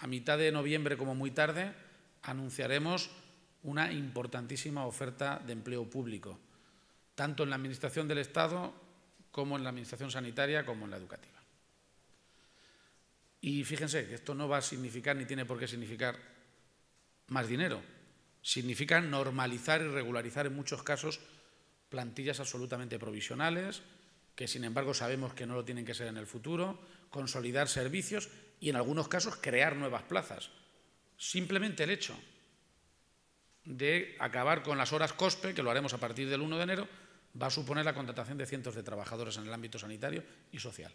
A mitad de noviembre, como muy tarde, anunciaremos una importantísima oferta de empleo público, tanto en la Administración del Estado como en la Administración Sanitaria como en la educativa. Y fíjense que esto no va a significar ni tiene por qué significar más dinero. Significa normalizar y regularizar en muchos casos plantillas absolutamente provisionales, que sin embargo sabemos que no lo tienen que ser en el futuro, consolidar servicios y en algunos casos crear nuevas plazas. Simplemente el hecho de acabar con las horas COSPE, que lo haremos a partir del 1 de enero, va a suponer la contratación de cientos de trabajadores en el ámbito sanitario y social.